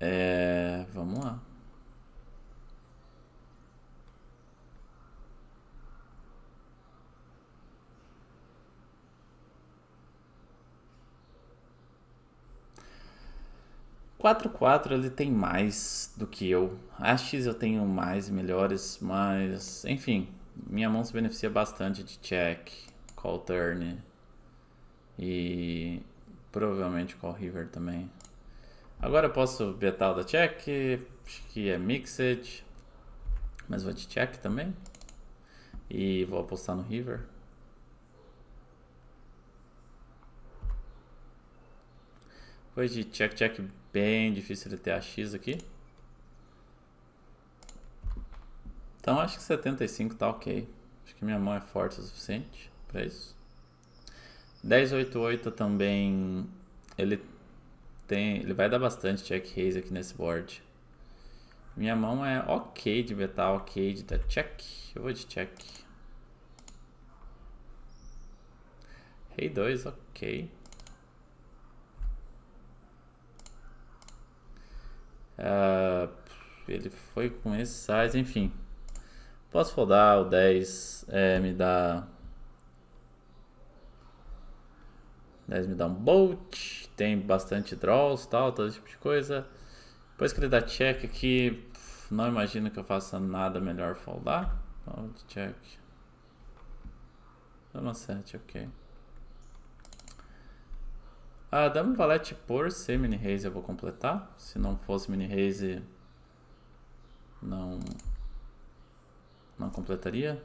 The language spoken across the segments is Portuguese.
É, vamos lá. Quatro quatro ele tem mais do que eu. A X eu tenho mais melhores, mas enfim, minha mão se beneficia bastante de check, call turn e provavelmente call river também. Agora eu posso betal da check, acho que é mixed, mas vou de check também. E vou apostar no river. Depois de check, check, bem difícil de ter a X aqui. Então acho que 75 tá ok. Acho que minha mão é forte o suficiente para isso. 1088 também, ele tem, ele vai dar bastante check raise aqui nesse board. Minha mão é ok de metal, ok de dar check. Eu vou de check. Rei 2, ok. Uh, ele foi com esse size, enfim. Posso foldar o 10, é, me dá... 10 me dá um bolt, tem bastante draws, tal, todo tipo de coisa. Depois que ele dá check aqui, não imagino que eu faça nada melhor foldar. Fold então, check. Dama 7, ok. A dama valete por ser mini raise eu vou completar. Se não fosse mini raise, não, não completaria.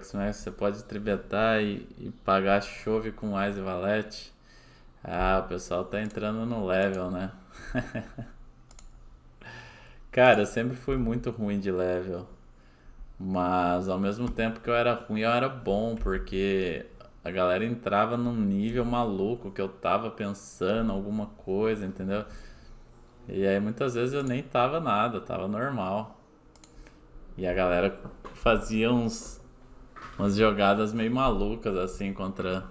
complexo, né? Você pode tributar e, e, pagar chove com mais e valete. Ah, o pessoal tá entrando no level, né? Cara, eu sempre fui muito ruim de level. Mas ao mesmo tempo que eu era ruim, eu era bom, porque a galera entrava num nível maluco que eu tava pensando alguma coisa, entendeu? E aí muitas vezes eu nem tava nada, tava normal. E a galera fazia uns umas jogadas meio malucas assim contra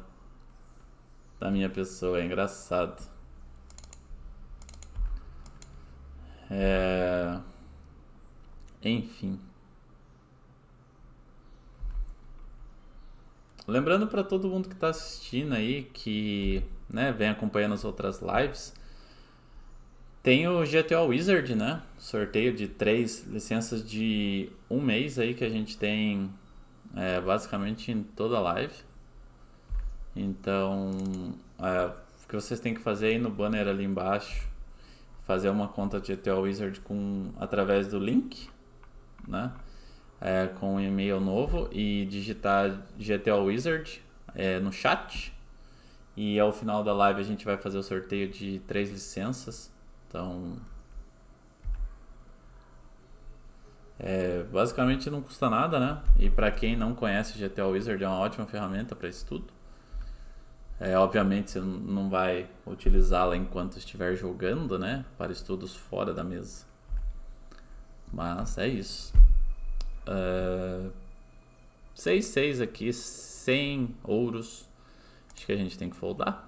da minha pessoa. É engraçado. É... Enfim. Lembrando para todo mundo que está assistindo aí, que né, vem acompanhando as outras lives, tem o GTO Wizard, né? Sorteio de três licenças de um mês aí que a gente tem é, basicamente em toda live. Então, é, o que vocês têm que fazer aí é no banner ali embaixo, fazer uma conta de ETL Wizard com, através do link, né? É, com um e-mail novo e digitar GTO Wizard é, no chat. E ao final da live a gente vai fazer o sorteio de três licenças. Então, É, basicamente não custa nada, né? E para quem não conhece GTA Wizard é uma ótima ferramenta para isso tudo. É, obviamente você não vai utilizá-la enquanto estiver jogando, né? Para estudos fora da mesa. Mas é isso. Uh, é, 6 aqui, 100 ouros. Acho que a gente tem que foldar.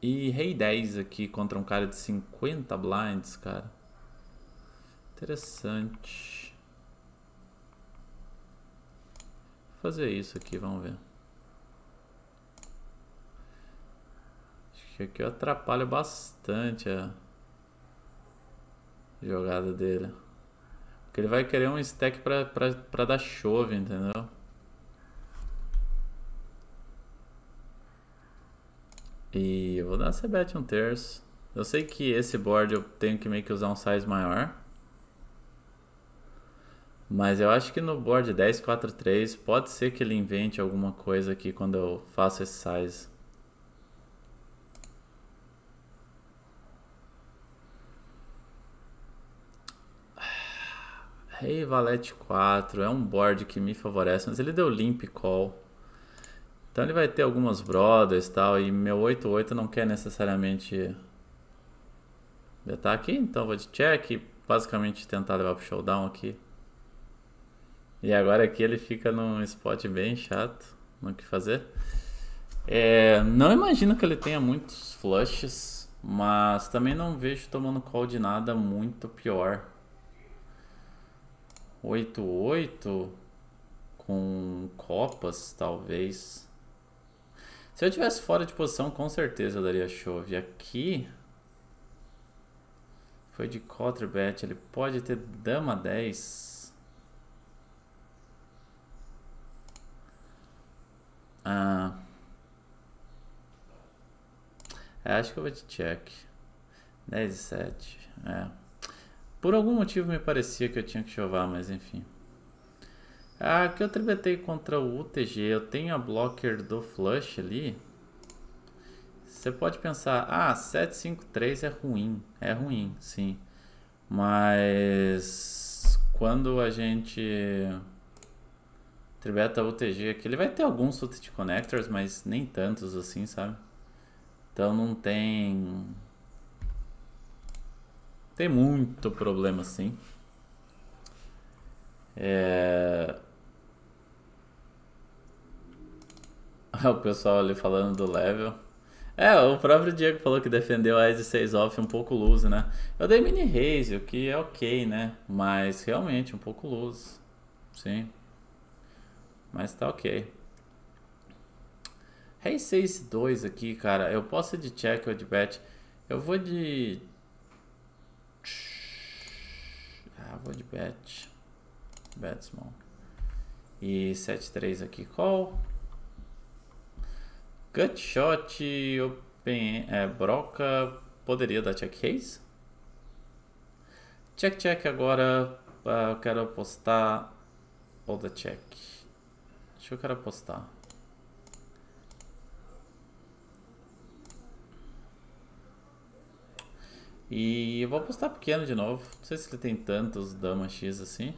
E rei 10 aqui contra um cara de 50 blinds, cara. Interessante. Vou fazer isso aqui, vamos ver. Acho que aqui eu atrapalho bastante a jogada dele. Porque ele vai querer um stack pra, pra, pra dar chove, entendeu? E eu vou dar essa bet um terço. Eu sei que esse board eu tenho que meio que usar um size maior. Mas eu acho que no board 1043 pode ser que ele invente alguma coisa aqui quando eu faço esse size. Rei hey, Valete 4 é um board que me favorece, mas ele deu limp call. Então ele vai ter algumas brothers e tal, e meu 88 não quer necessariamente betar aqui, então vou de check e basicamente tentar levar pro showdown aqui. E agora aqui ele fica num spot bem chato, não que fazer. É, não imagino que ele tenha muitos flushes, mas também não vejo tomando call de nada muito pior. 8-8 com copas, talvez. Se eu tivesse fora de posição, com certeza eu daria chove. Aqui foi de quarterbet, ele pode ter dama 10. Ah, é, acho que eu vou te check. 10 e 7. É. Por algum motivo me parecia que eu tinha que chovar, mas enfim. Ah, que eu tribetei contra o UTG. Eu tenho a blocker do flush ali. Você pode pensar, ah, 753 é ruim. É ruim, sim. Mas quando a gente Tribeta UTG aqui. Ele vai ter alguns UTT connectors, mas nem tantos assim, sabe? Então não tem. Tem muito problema assim. É... o pessoal ali falando do level. É, o próprio Diego falou que defendeu a S 6 off um pouco loose, né? Eu dei mini raise, o que é ok, né? Mas realmente um pouco loose. Sim. Mas tá ok. Rei 6 2 aqui, cara. Eu posso ir de check ou de bet. Eu vou de... Ah, vou de bet. Bet small. E 7-3 aqui, call. Gutshot, open, é, broca. Poderia dar check raise? Check, check agora. Uh, eu quero apostar all the check. Deixa o cara apostar. E eu vou apostar pequeno de novo. Não sei se ele tem tantos dama X assim.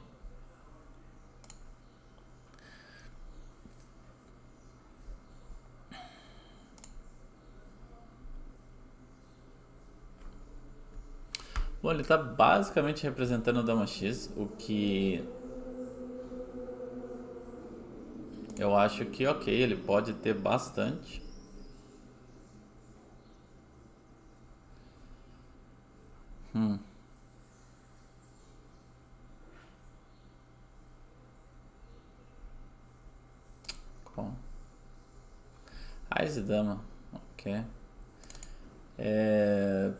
Bom, ele está basicamente representando o dama X, o que Eu acho que ok, ele pode ter bastante. Hum. Com. Ais e dama. Ok. É...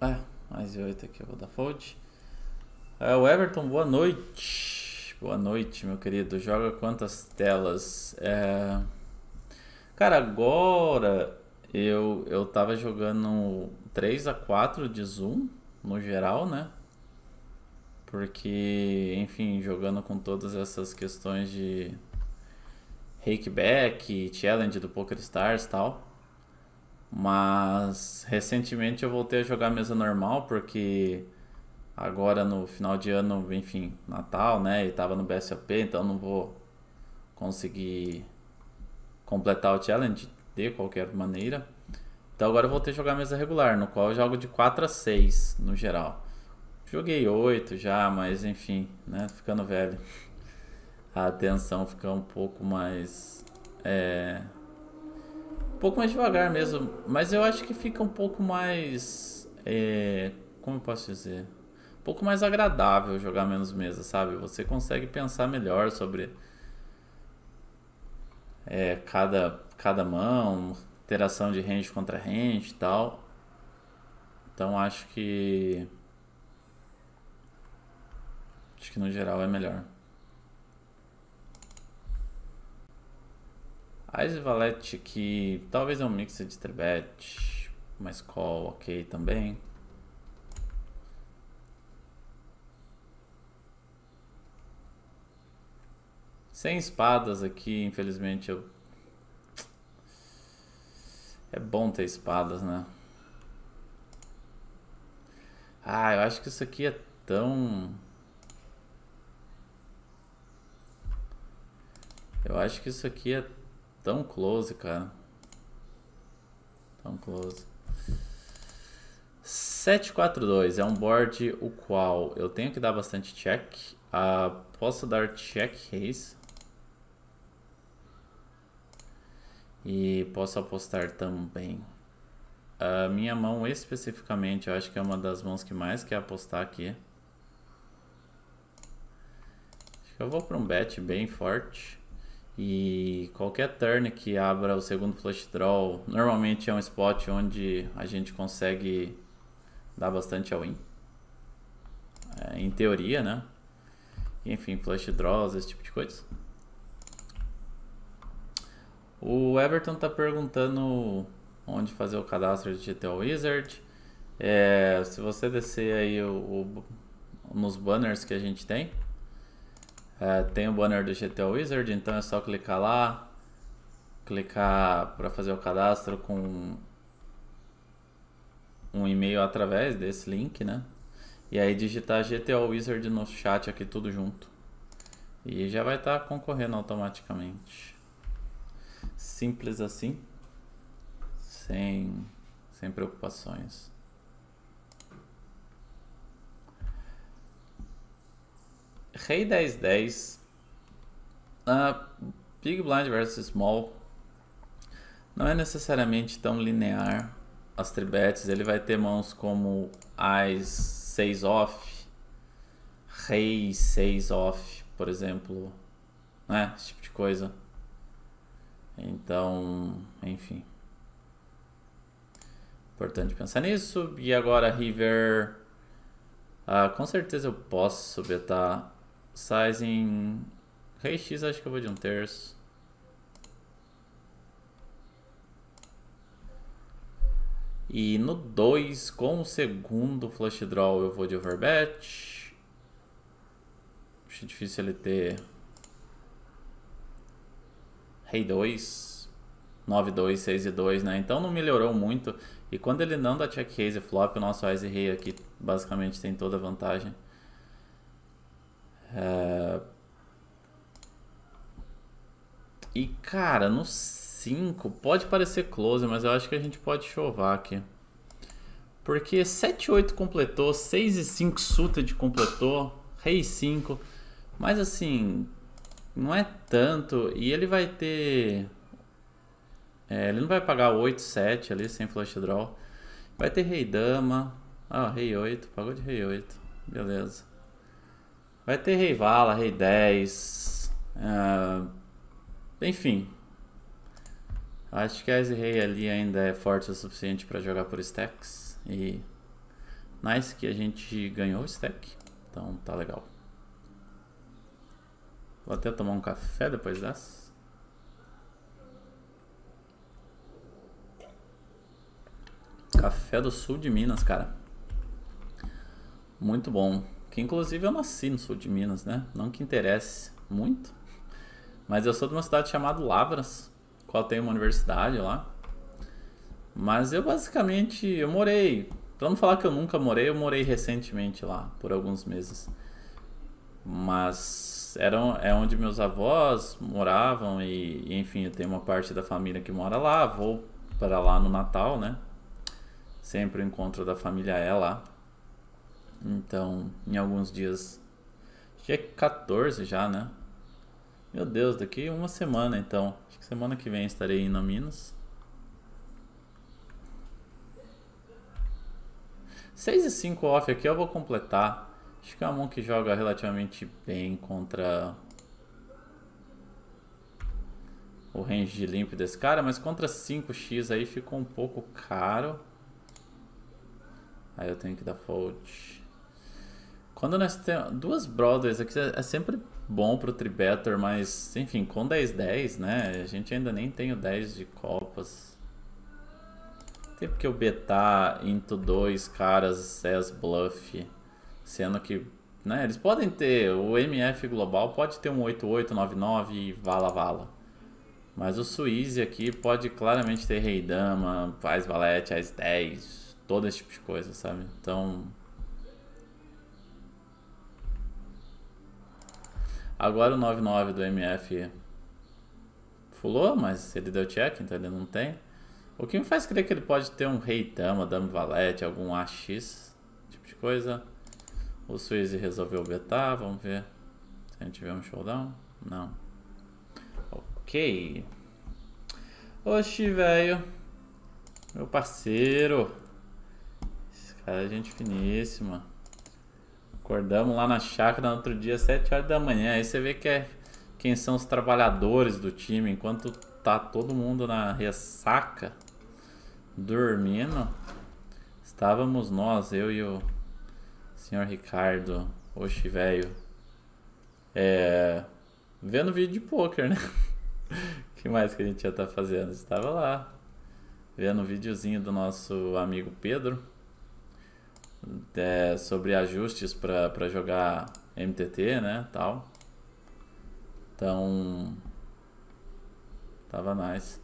Ah, mais oito aqui eu vou dar fold. É, o Everton, boa noite. Boa noite, meu querido. Joga quantas telas? É... Cara, agora eu, eu tava jogando 3 a 4 de Zoom, no geral, né? Porque, enfim, jogando com todas essas questões de Rakeback, Challenge do Poker Stars e tal. Mas recentemente eu voltei a jogar mesa normal porque agora no final de ano, enfim, Natal, né? E tava no BSOP, então não vou conseguir completar o challenge de qualquer maneira. Então agora eu voltei a jogar mesa regular, no qual eu jogo de 4 a 6 no geral. Joguei 8 já, mas enfim, né? Ficando velho. A atenção fica um pouco mais. É. Um pouco mais devagar mesmo. Mas eu acho que fica um pouco mais. É, como eu posso dizer? pouco mais agradável jogar menos mesa, sabe? Você consegue pensar melhor sobre é, cada, cada mão, interação de range contra range e tal. Então acho que. Acho que no geral é melhor. Ice Valete que talvez é um mix de trebet, mas call ok também. Sem espadas aqui, infelizmente eu... É bom ter espadas, né? Ah, eu acho que isso aqui é tão... Eu acho que isso aqui é tão close, cara. Tão close. 742 é um board o qual eu tenho que dar bastante check. Uh, posso dar check raise. E posso apostar também. A minha mão especificamente, eu acho que é uma das mãos que mais quer apostar aqui. Acho que eu vou para um bet bem forte. E qualquer turn que abra o segundo flush draw, normalmente é um spot onde a gente consegue dar bastante all-in. É, em teoria, né? Enfim, flush draws, esse tipo de coisa. O Everton tá perguntando onde fazer o cadastro de GTA Wizard. É, se você descer aí o, o, nos banners que a gente tem, é, tem o banner do GTA Wizard, então é só clicar lá, clicar para fazer o cadastro com um e-mail através desse link, né? E aí digitar GTA Wizard no chat aqui tudo junto. E já vai estar tá concorrendo automaticamente simples assim, sem, sem preocupações. Rei 1010, uh, Big Blind versus Small não é necessariamente tão linear as tribetes, ele vai ter mãos como As 6 off, Rei 6 off, por exemplo, né? esse tipo de coisa. Então, enfim. Importante pensar nisso. E agora River. Ah, com certeza eu posso betar sizing. Rei X acho que eu vou de um terço. E no 2, com o segundo flush draw, eu vou de overbet. Acho difícil ele ter rei 2, 9 2, 6 e 2, né? Então não melhorou muito. E quando ele não dá check raise flop, o nosso Ice rei aqui basicamente tem toda a vantagem. É... E cara, no 5 pode parecer close, mas eu acho que a gente pode chovar aqui. Porque 7 8 completou, 6 e 5 suited completou, rei 5. Mas assim, não é tanto. E ele vai ter. É, ele não vai pagar 8, 7 ali sem flush draw. Vai ter rei dama. Ah, rei 8. Pagou de rei 8. Beleza. Vai ter rei vala, rei 10. Ah, enfim. Acho que a rei ali ainda é forte o suficiente para jogar por stacks. E nice que a gente ganhou o stack. Então tá legal. Vou até tomar um café depois dessa. Café do sul de Minas, cara. Muito bom. Que inclusive eu nasci no sul de Minas, né? Não que interesse muito. Mas eu sou de uma cidade chamada Lavras, qual tem uma universidade lá. Mas eu basicamente, eu morei, não falar que eu nunca morei, eu morei recentemente lá, por alguns meses. Mas era, é onde meus avós moravam e, e, enfim, eu tenho uma parte da família que mora lá, vou para lá no Natal, né? Sempre o encontro da família é lá. Então, em alguns dias, dia 14 é já, né? Meu Deus, daqui uma semana então. Acho que semana que vem estarei indo a Minas. 6 e 5 off aqui eu vou completar. Acho que é uma mão que joga relativamente bem contra o range de limpo desse cara, mas contra 5x aí ficou um pouco caro. Aí eu tenho que dar fold. Quando nós temos duas brothers aqui, é sempre bom pro Tribetor, mas enfim, com 10-10, né? A gente ainda nem tem o 10 de copas. Tem porque eu betar into dois caras as bluff. Sendo que né, eles podem ter, o MF global pode ter um 8899 e vala-vala. Mas o Suíze aqui pode claramente ter rei dama, as valete, as 10, todo esse tipo de coisa, sabe? Então... Agora o 99 do MF fulou, mas ele deu check, então ele não tem. O que me faz crer que ele pode ter um rei dama, dama valete, algum AX, tipo de coisa. O Suizy resolveu betar, vamos ver se a gente tiver um showdown. Não. Ok. Oxi, velho. Meu parceiro. Esse cara é gente finíssima. Acordamos lá na chácara no outro dia, 7 horas da manhã. Aí você vê que é quem são os trabalhadores do time. Enquanto tá todo mundo na ressaca, dormindo, estávamos nós, eu e o Senhor Ricardo, oxe, velho. É. Vendo vídeo de poker, né? O que mais que a gente já tá fazendo? Estava lá. Vendo o videozinho do nosso amigo Pedro. É, sobre ajustes para jogar MTT, né, tal. Então, tava nice.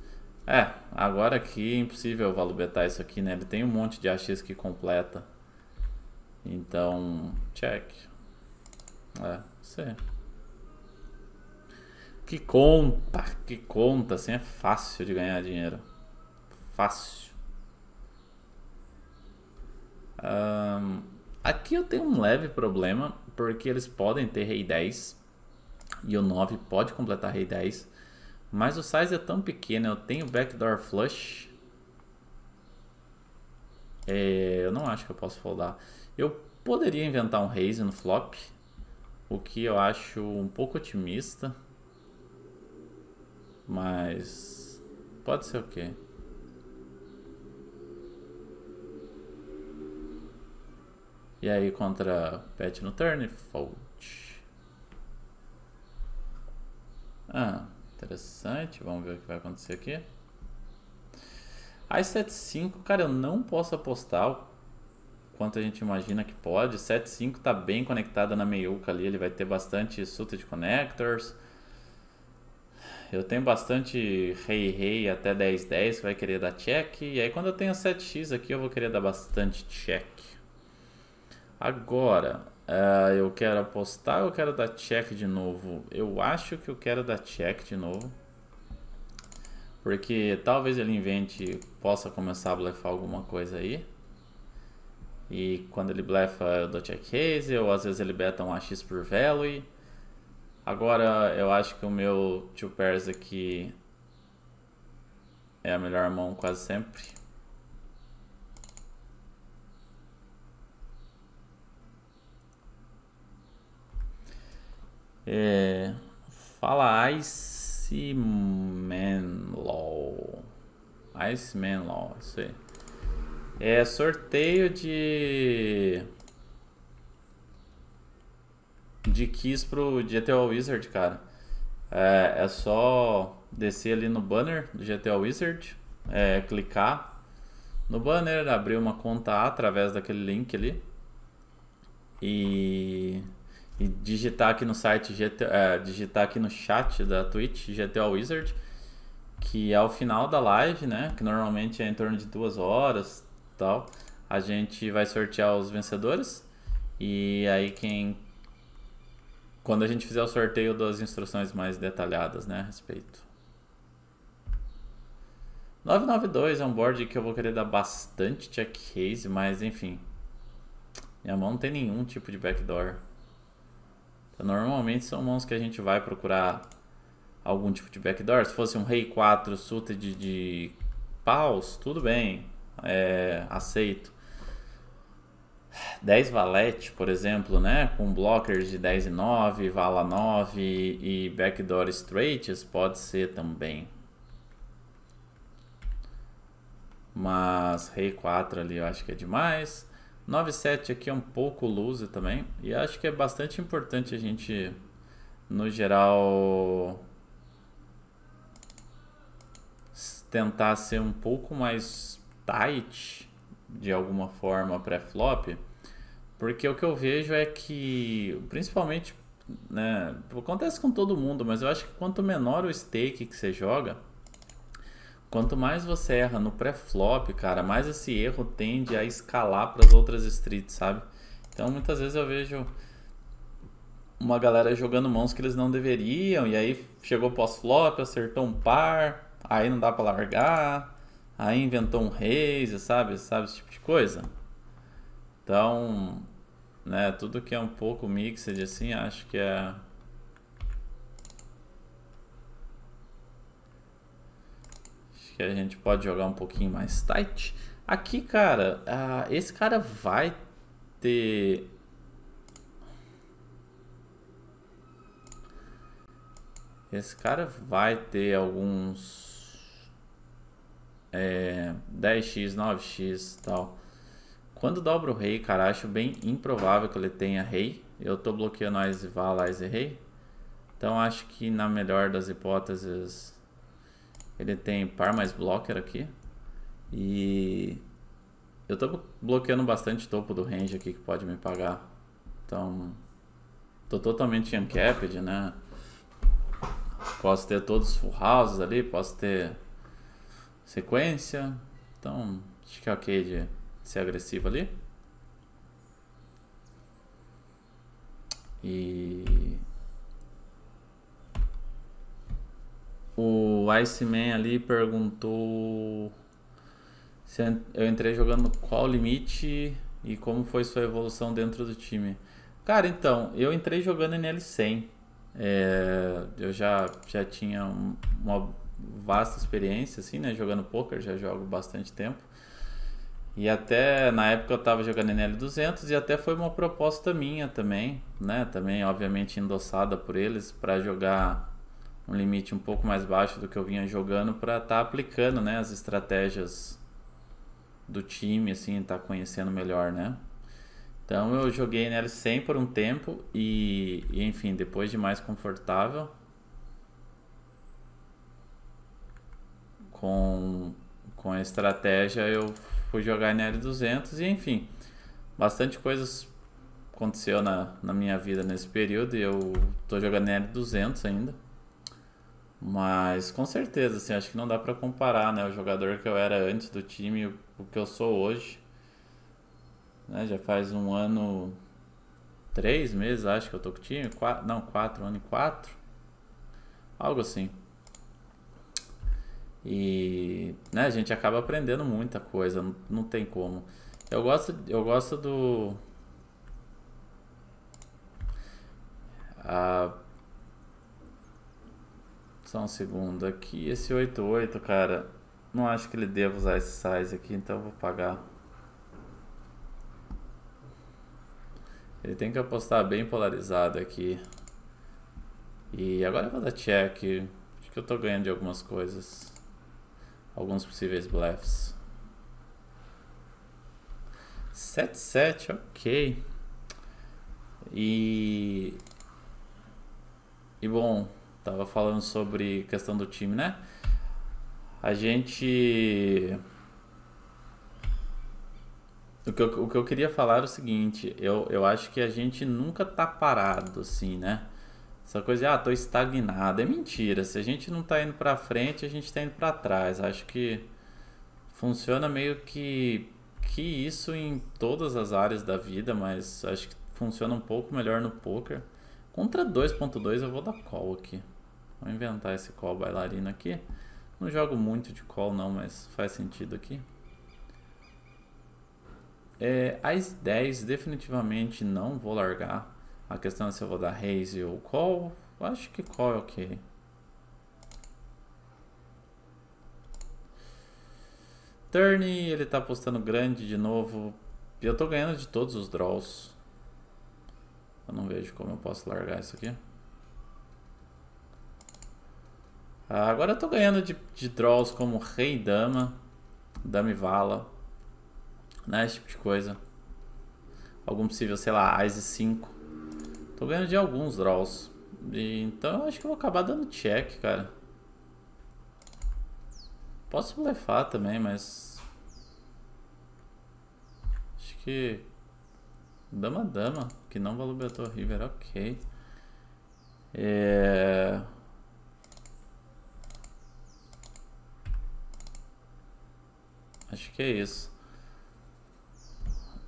É, agora aqui é impossível valubetar isso aqui, né? Ele tem um monte de AX que completa. Então, check. É, sim. Que conta, que conta, assim é fácil de ganhar dinheiro. Fácil. Um, aqui eu tenho um leve problema, porque eles podem ter rei 10 e o 9 pode completar rei 10, mas o size é tão pequeno, eu tenho backdoor flush. É, eu não acho que eu posso foldar. Eu poderia inventar um raise no flop, o que eu acho um pouco otimista. Mas pode ser o quê? E aí contra bet no turn, fold. Ah, interessante. Vamos ver o que vai acontecer aqui. A75, cara, eu não posso apostar quanto a gente imagina que pode. 7.5 está bem conectada na meiuca ali, ele vai ter bastante de connectors. Eu tenho bastante rei rei até 10.10 que vai querer dar check. E aí quando eu tenho 7x aqui, eu vou querer dar bastante check. Agora, uh, eu quero apostar, eu quero dar check de novo. Eu acho que eu quero dar check de novo. Porque talvez ele invente, possa começar a blefar alguma coisa aí. E quando ele blefa, eu dou check raise, ou às vezes ele beta um AX por value. Agora eu acho que o meu two pairs aqui é a melhor mão quase sempre. É, fala Ice law Ice man law sei é sorteio de. De keys pro GTA Wizard, cara. É, é só descer ali no banner do GTA Wizard, é, clicar no banner, abrir uma conta através daquele link ali e, e digitar aqui no site, GTA, é, digitar aqui no chat da Twitch GTA Wizard, que é o final da live, né? Que normalmente é em torno de duas horas, tal. A gente vai sortear os vencedores e aí quem quando a gente fizer o sorteio das instruções mais detalhadas, né, a respeito. 992 é um board que eu vou querer dar bastante check raise, mas enfim. Minha mão não tem nenhum tipo de backdoor. Então, normalmente são mãos que a gente vai procurar algum tipo de backdoor. Se fosse um rei 4 suited de paus, tudo bem é, aceito 10 valete, por exemplo, né, com blockers de 10 e 9, vala 9 e backdoor straights pode ser também. Mas rei 4 ali eu acho que é demais. 9 7 aqui é um pouco loose também e acho que é bastante importante a gente no geral tentar ser um pouco mais tight de alguma forma pré-flop, porque o que eu vejo é que, principalmente, né, acontece com todo mundo, mas eu acho que quanto menor o stake que você joga, quanto mais você erra no pré-flop, cara, mais esse erro tende a escalar para as outras streets, sabe? Então muitas vezes eu vejo uma galera jogando mãos que eles não deveriam, e aí chegou pós-flop, acertou um par, aí não dá para largar aí inventou um raise, sabe? Sabe esse tipo de coisa? Então, né, tudo que é um pouco mixed assim, acho que é acho que a gente pode jogar um pouquinho mais tight. Aqui, cara, uh, esse cara vai ter Esse cara vai ter alguns é, 10x, 9x tal. Quando dobra o rei, cara, acho bem improvável que ele tenha rei. Eu tô bloqueando a Vá, e rei. Então acho que na melhor das hipóteses ele tem par mais blocker aqui. E eu tô bloqueando bastante topo do range aqui que pode me pagar. Então tô totalmente uncapped, né? Posso ter todos os full houses ali, posso ter sequência. Então, acho que é ok de ser agressivo ali. E o Iceman ali perguntou se eu entrei jogando qual limite e como foi sua evolução dentro do time. Cara, então, eu entrei jogando NL100. É, eu já, já tinha um, uma vasta experiência, assim, né? Jogando poker, já jogo bastante tempo. E até na época eu estava jogando NL200 e até foi uma proposta minha também, né? Também, obviamente, endossada por eles para jogar um limite um pouco mais baixo do que eu vinha jogando para estar tá aplicando, né? As estratégias do time, assim, tá conhecendo melhor, né? Então eu joguei NL100 por um tempo e, e enfim, depois de mais confortável, com, com a estratégia eu fui jogar NL200 e enfim, bastante coisas aconteceu na, na minha vida nesse período e eu tô jogando NL200 ainda. Mas com certeza, assim, acho que não dá para comparar, né, o jogador que eu era antes do time o que eu sou hoje. Né, já faz um ano, três meses, acho que eu tô com o time, quatro, não, quatro, um ano e quatro, algo assim. E né, a gente acaba aprendendo muita coisa, não, não tem como. Eu gosto, eu gosto do. só um segundo aqui. Esse 88, cara, não acho que ele deva usar esse size aqui, então eu vou pagar. Ele tem que apostar bem polarizado aqui. E agora eu vou dar check. Acho que eu tô ganhando de algumas coisas alguns possíveis blefs. 7-7, ok. E. E bom, tava falando sobre questão do time, né? A gente. O que, eu, o que eu queria falar é o seguinte, eu, eu acho que a gente nunca tá parado, assim, né? Essa coisa de, ah, tô estagnado, é mentira. Se a gente não tá indo para frente, a gente tá indo para trás. Acho que funciona meio que que isso em todas as áreas da vida, mas acho que funciona um pouco melhor no poker. Contra 2.2 eu vou dar call aqui. Vou inventar esse call bailarino aqui. Não jogo muito de call não, mas faz sentido aqui. É, as 10 definitivamente não vou largar. A questão é se eu vou dar raise ou call. Eu acho que call é ok. Turn, ele tá apostando grande de novo. E eu tô ganhando de todos os draws. Eu não vejo como eu posso largar isso aqui. Ah, agora eu tô ganhando de, de draws como rei dama, dama e vala, né, esse tipo de coisa. Algum possível, sei lá, ace 5. Tô ganhando de alguns draws. Então acho que vou acabar dando check, cara. Posso blefar também, mas... Acho que... Dama, dama. Que não valubetou river, ok. É... Acho que é isso.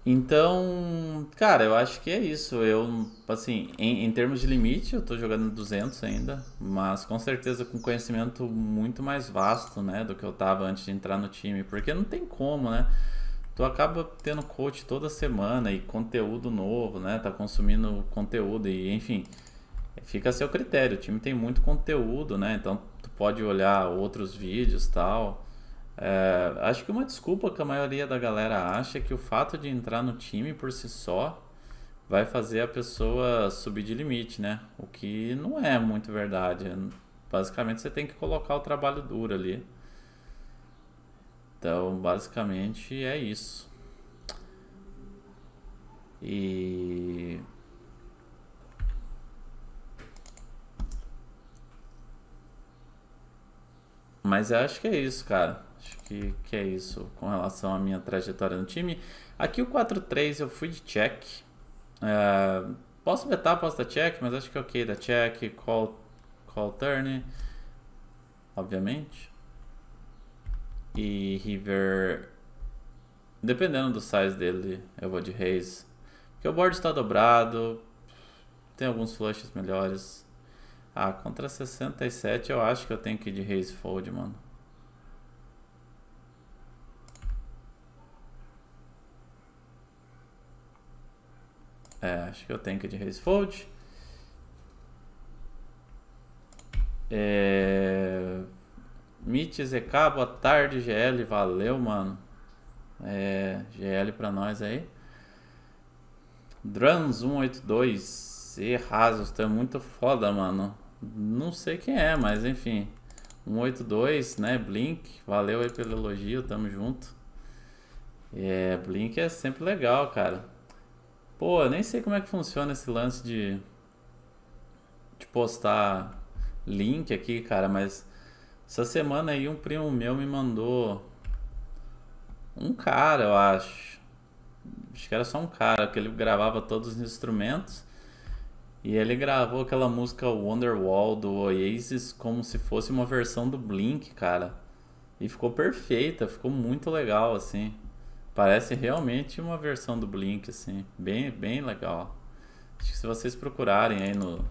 Então, cara, eu acho que é isso. Eu, assim, em, em, termos de limite, eu tô jogando 200 ainda, mas com certeza com conhecimento muito mais vasto, né, do que eu tava antes de entrar no time, porque não tem como, né? Tu acaba tendo coach toda semana e conteúdo novo, né? Tá consumindo conteúdo e, enfim, fica a seu critério. O time tem muito conteúdo, né? Então, tu pode olhar outros vídeos, tal. É, acho que uma desculpa que a maioria da galera acha é que o fato de entrar no time por si só vai fazer a pessoa subir de limite, né? O que não é muito verdade. Basicamente você tem que colocar o trabalho duro ali. Então, basicamente é isso. E Mas eu acho que é isso, cara. Acho que, que é isso com relação à minha trajetória no time. Aqui o 4-3 eu fui de check. Uh, posso betar, posso dar check, mas acho que é ok dar check. Call, call turn, obviamente. E River, dependendo do size dele, eu vou de raise. Porque o board está dobrado, tem alguns flushes melhores. Ah, contra 67 eu acho que eu tenho que ir de raise Fold, mano. É, acho que eu tenho que de raise fold. É... Meet ZK, boa tarde, GL. Valeu, mano. É, GL pra nós aí. Drans182. Errasos, tu é muito foda, mano. Não sei quem é, mas enfim. 182, né? Blink. Valeu aí pelo elogio, tamo junto. É, Blink é sempre legal, cara. Pô, eu nem sei como é que funciona esse lance de, de postar link aqui, cara, mas essa semana aí um primo meu me mandou um cara, eu acho. Acho que era só um cara, que ele gravava todos os instrumentos. E ele gravou aquela música Wonderwall do Oasis como se fosse uma versão do Blink, cara. E ficou perfeita, ficou muito legal assim. Parece realmente uma versão do Blink, assim, bem, bem legal. Acho que se vocês procurarem aí no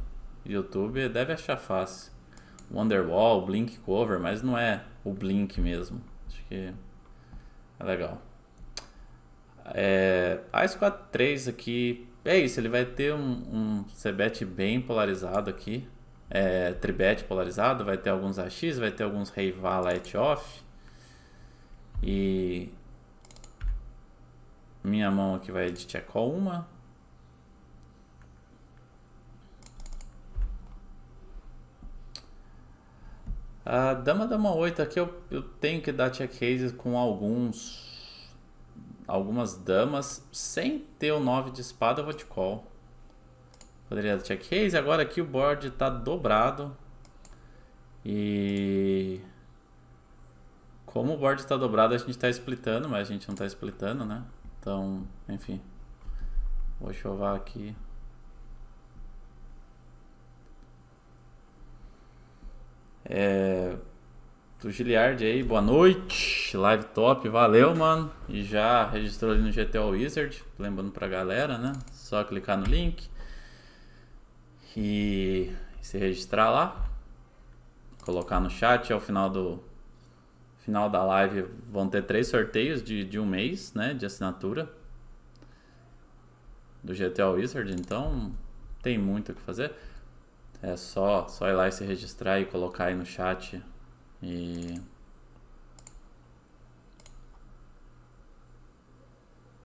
YouTube, deve achar fácil. Wonderwall, Blink Cover, mas não é o Blink mesmo. Acho que é legal. É, a Squad 3 aqui, é isso, ele vai ter um, um CBET bem polarizado aqui. É, tribet polarizado, vai ter alguns AX, vai ter alguns Reiva Light Off. E minha mão aqui vai de check uma. A dama dama 8 aqui eu, eu tenho que dar check raise com alguns algumas damas sem ter o 9 de espada eu vou de call. Poderia dar check raise, agora aqui o board está dobrado. E como o board está dobrado, a gente está splitando, mas a gente não está splitando, né? Então, enfim. Vou chovar aqui. É, do Giliard aí, boa noite. Live top, valeu, mano. E já registrou ali no GTO Wizard, lembrando pra galera, né? Só clicar no link e se registrar lá. Colocar no chat ao é final do, final da live vão ter três sorteios de, de um mês, né? De assinatura do GTA Wizard, então tem muito o que fazer. É só, só ir lá e se registrar e colocar aí no chat. E